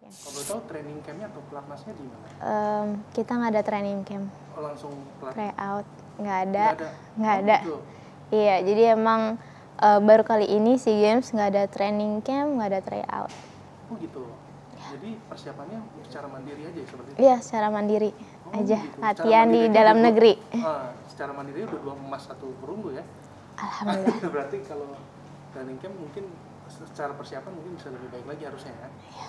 Kalau tahu training campnya atau pelatnasnya di mana? Um, kita nggak ada training camp. Oh, langsung pelat? out nggak ada, nggak oh, ada. Gak gitu. ada. Iya, jadi emang uh, baru kali ini si games nggak ada training camp, nggak ada tryout. Oh gitu. Jadi persiapannya secara mandiri aja ya, seperti itu? Iya, secara mandiri oh, aja. Gitu. Latihan di dalam negeri. Uh, secara mandiri udah dua emas satu perunggu ya? Alhamdulillah. Berarti kalau training camp mungkin secara persiapan mungkin bisa lebih baik lagi harusnya ya? Iya.